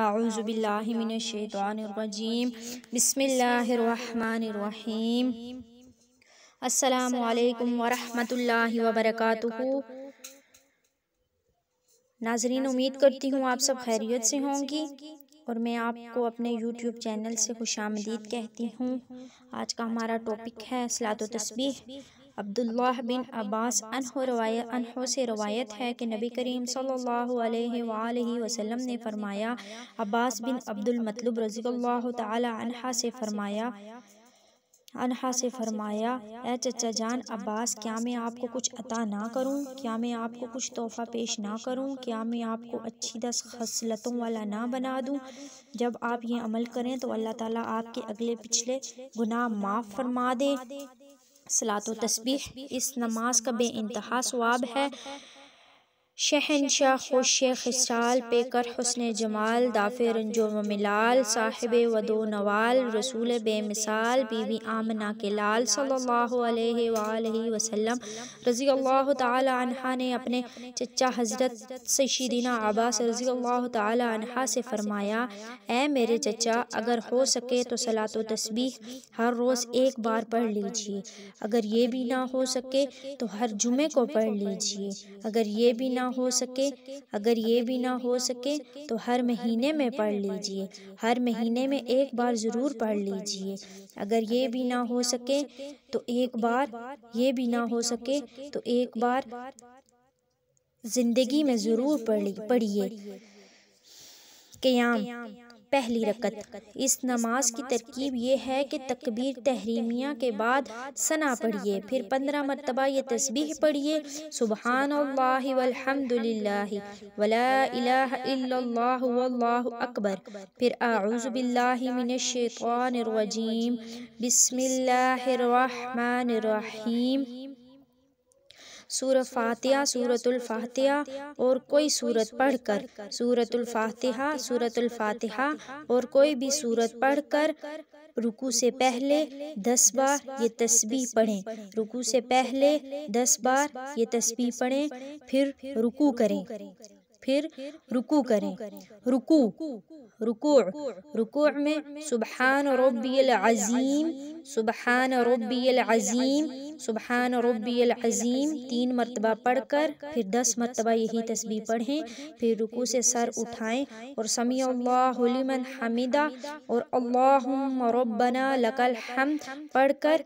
आउज़बिल्लिमिनशैतवानरजीम बसमीम अल्लाम वरहमतुल्लाहि वबरकातुहू नाजरीन उम्मीद करती हूँ आप सब खैरियत से होंगी और मैं आपको अपने यूट्यूब चैनल से खुश कहती हूँ आज का हमारा टॉपिक है सलात तस्बीह अब्दुल्लाह बिन अब्बास अनहो रवायत से रवायत है कि नबी करीम सल्लल्लाहु अलैहि वसल्लम ने फरमाया अब्बास बिन अब्दुल मतलब रजी तहा से फरमाया अनहा से फरमाया ए चचा जान अब्बास क्या मैं आपको कुछ अता ना करूं क्या मैं आपको कुछ तोहफ़ा पेश ना करूं क्या मैं आपको अच्छी दस खसलतों वाला ना बना दूं जब आप ये अमल करें तो अल्लाह ताला आपके अगले पिछले गुनाह माफ़ फरमा दे सलात व तस्बीह इस नमाज का बे इंतहा स्वाब है शहनशाह खुश ख़साल पेकर हसन जमाल दाफ़े रंजो व मिलाल साहिब वदो नवाल रसूल बे मिसाल बीवी आमना के लाल सल्ला वसलम रज़ी अल्लाह तहा ने अपने चचा हज़रत सशीदीना आबास रज़ी अल्लाह तहा से फ़रमाया ए मेरे चचा अगर हो सके तो सलात तस्वीर हर रोज़ एक बार पढ़ लीजिए अगर ये भी ना हो सके तो हर जुमे को पढ़ लीजिए अगर ये भी ना ना हो सके अगर ये भी ना हो सके तो हर महीने में पढ़ लीजिए हर महीने में एक बार ज़रूर पढ़ लीजिए अगर ये भी ना हो सके तो एक बार ये भी ना हो सके तो एक बार ज़िंदगी में ज़रूर पढ़िए पढ़िए क़याम पहली रकत इस नमाज की तरकीब ये है कि तकबीर तहरीमिया के बाद सना पढ़िए फिर पंद्रह मरतबा ये तस्बीह पढ़िए सुबहान अकबर फिर आउज़बिल्लामिनशैतवानरजीम बसमिल्लर सूर फातिहा सूरतुल्फातिहा और कोई सूरत पढ़कर सूरतुल्फातिहा सूरतुल्फातिहा और कोई भी सूरत पढ़कर रुकू से पहले दस बार ये तस्बीह पढ़ें रुकू से पहले दस बार ये तस्बीह पढ़ें फिर रुकू करें फिर रुकू करें रुकू रुकू रुकू में सुबहान रबियल अज़ीम सुबहान रबियल अज़ीम सुबहान रबियल अज़ीम तीन मरतबा पढ़कर फिर दस मरतबा यही तस्वीर पढ़ें फिर रुकू से सर उठाएं और समी अल्लाहमन हमिदा और अल्लाह रबना लकल हम पढ़कर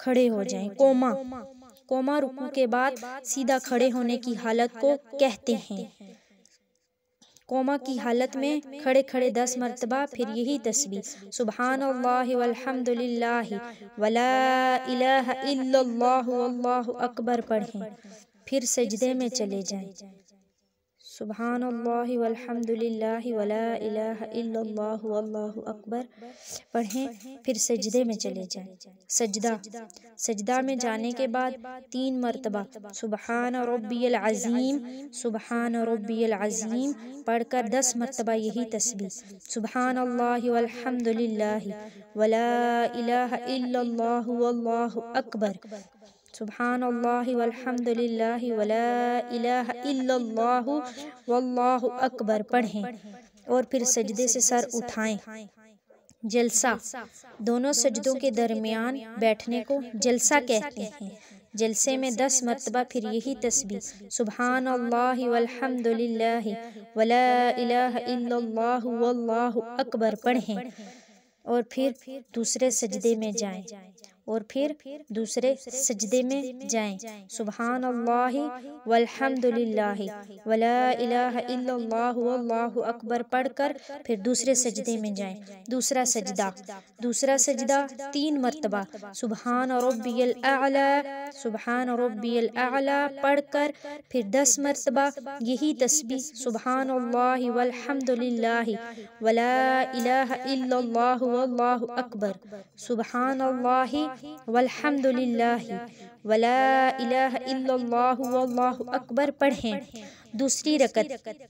खड़े हो जाएं कोमा कोमा रुकू के बाद सीधा खड़े होने की हालत को कहते हैं कोमा की हालत में खड़े खड़े दस मरतबा फिर यही तस्वीर सुबहान अकबर पढ़ें फिर सजदे में चले जाएं सुबहान अल्लाह अकबर पढ़ें फिर सजदे में चले जाएं सजदा सजदा में जाने के बाद तीन मरतबा सुबहान रब्बियल अज़ीम सुबहान रब्बियल अज़ीम पढ़कर दस मरतबा यही तस्बीह सुबहान अल्लाह वला इलाह अल्लाह अकबर सुबहान अल्लाहमदिल्लि वल्लाह अकबर पढ़ें और फिर सजदे से सर उठाएं जलसा दोनों सजदों के दरमियान बैठने को जलसा कहते हैं जलसे में दस मरतबा फिर यही तस्वीर सुबहान अकबर पढ़ें और फिर दूसरे सजदे में जाएं और फिर दूसरे सजदे में जाएं सुबहान अल्लाह वल्हम्दुलिल्लाह वला इलाहा इल्लल्लाह वल्लाहु अकबर पढ़कर फिर दूसरे सजदे में जाएं दूसरा सजदा दूसरा सजदा तीन मरतबा सुबहान रब्बियल आला सुबहान रब्बियल आला पढ़कर फिर दस मरतबा यही तस्बीह सुबहान अल्लाह वल्हम्दुलिल्लाह वला इलाहा इल्लल्लाह वल्लाहु अकबर सुबहान अल्लाह वल्हम्दुलिल्लाह वला इलाह इल्लल्लाह वल्लाहु अकबर पढ़ें दूसरी रकत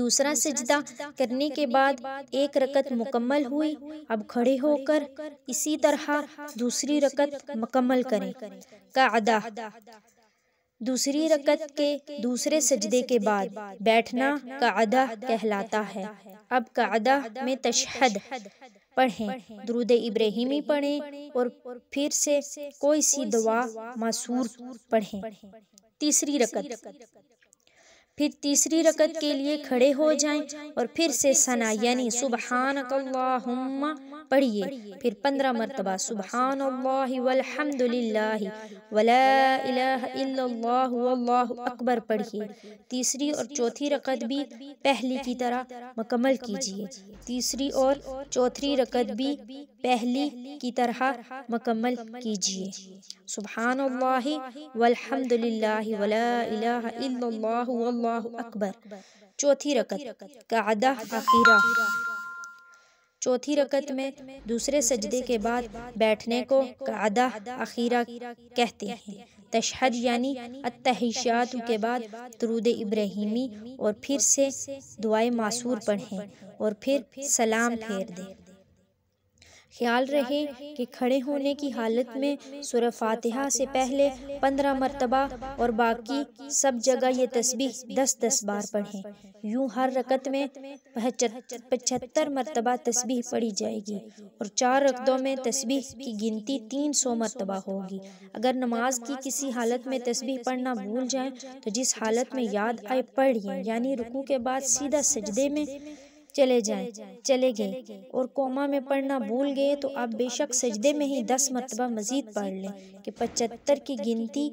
दूसरा सजदा करने के बाद एक रकत मुकम्मल हुई अब खड़े होकर इसी तरह दूसरी रकत मुकम्मल करें का दूसरी रकत के दूसरे सजदे के बाद बैठना का कहलाता है अब का में तशहद पढ़ें दरुद इब्राहिमी पढ़ें और फिर से कोई सी दुआ मासूर पढ़ें तीसरी रकत फिर तीसरी रकत के लिए खड़े हो जाएं और फिर से सना यानी सुबहान कल्लाहुम्मा पढ़िए फिर पंद्रह मरतबा सुबहान वल्हम्दुलिल्लाह अकबर पढ़िए तीसरी और चौथी रकत भी पहली की तरह मकमल कीजिए तीसरी और चौथी रकत भी पहली की तरह मकमल कीजिए सुबहान वल्हम्दुलिल्लाह वला अकबर चौथी रकत कादा अखीरा चौथी रकत में दूसरे सजदे के बाद बैठने को कादा अखीरा कहते हैं तशहद यानी अतहिशात के बाद दरूद इब्राहिमी और फिर से दुआए मासूर पढ़ें और फिर सलाम फेर दें ख्याल रहे कि खड़े होने की हालत में सुर फातिहा से पहले पंद्रह मरतबा और बाकी सब जगह ये तस्बीह दस दस बार पढ़ें यूँ हर रकत में पचहत्तर मरतबा तस्बीह पढ़ी जाएगी और चार रकतों में तस्बीह की गिनती तीन सौ मरतबा होगी अगर नमाज की किसी हालत में तस्बीह पढ़ना भूल जाए तो, तो जिस हालत में याद आए पढ़िए यानी रुकू के बाद सीधा सजदे में चले जाए चले गए और कोमा में पढ़ना भूल गए तो आप बेशक सजदे में ही दस मरतबा मजीद पढ़ लें कि पचहत्तर की गिनती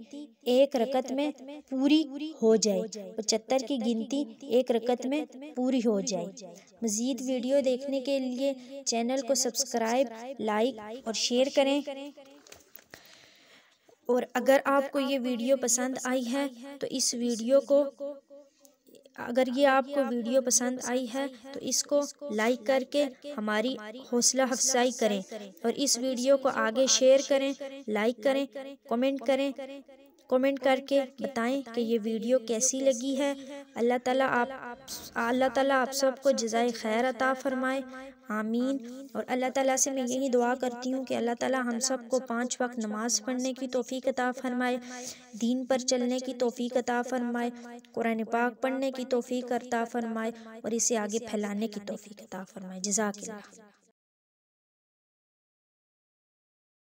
एक रकत में पूरी हो जाए पचहत्तर की गिनती एक रकत में पूरी हो जाए मज़ीद वीडियो देखने के लिए चैनल को सब्सक्राइब लाइक और शेयर करें और अगर आपको ये वीडियो पसंद आई है तो इस वीडियो को अगर ये आपको वीडियो पसंद आई है तो, तो इसको लाइक करके हमारी हौसला अफजाई करें और इस वीडियो को आगे शेयर करें लाइक करें कमेंट करें कमेंट करके बताएं कि ये वीडियो कैसी लगी है अल्लाह ताला आप अल्लाह ताला आप सबको जजाय खैर अता फरमाए आमीन और अल्लाह ताला से मैं यही दुआ करती हूँ कि अल्लाह ताला हम सबको पाँच वक्त नमाज़ पढ़ने की तोफ़ी अता फरमाए दीन पर चलने की तोफ़ी अता फरमाए कुरान पाक पढ़ने की तोफ़ी अता फरमाए और इसे आगे फैलाने की तोफ़ी अता फरमाए जजाक